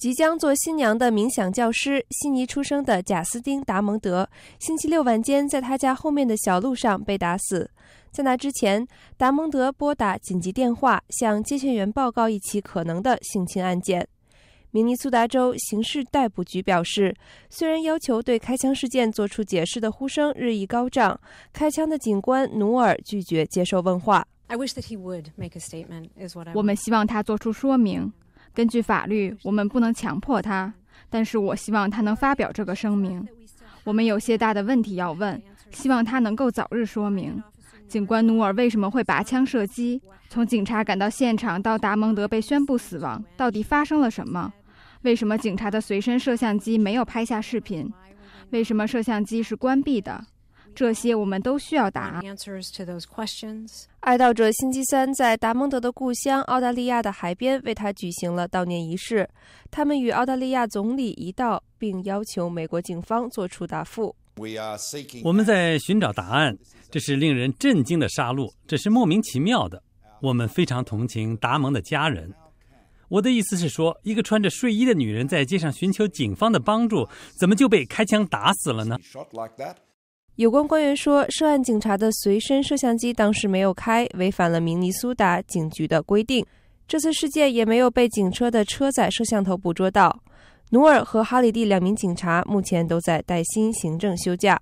即将做新娘的冥想教师，悉尼出生的贾斯丁·达蒙德，星期六晚间在他家后面的小路上被打死。在那之前，达蒙德拨打紧急电话，向接线员报告一起可能的性侵案件。明尼苏达州刑事逮捕局表示，虽然要求对开枪事件作出解释的呼声日益高涨，开枪的警官努尔拒绝接受问话。我们希望他做出说明。根据法律，我们不能强迫他，但是我希望他能发表这个声明。我们有些大的问题要问，希望他能够早日说明：警官努尔为什么会拔枪射击？从警察赶到现场到达蒙德被宣布死亡，到底发生了什么？为什么警察的随身摄像机没有拍下视频？为什么摄像机是关闭的？这些我们都需要答案。道者星期三在达蒙德的故乡澳大利亚的海边为他举行了悼念仪式。他们与澳大利亚总理一道，并要求美国警方作出答复。我们在寻找答案。这是令人震惊的杀戮，这是莫名其妙的。我们非常同情达蒙的家人。我的意思是说，一个穿着睡衣的女人在街上寻求警方的帮助，怎么就被开枪打死了呢？有关官员说，涉案警察的随身摄像机当时没有开，违反了明尼苏达警局的规定。这次事件也没有被警车的车载摄像头捕捉到。努尔和哈里蒂两名警察目前都在带薪行政休假。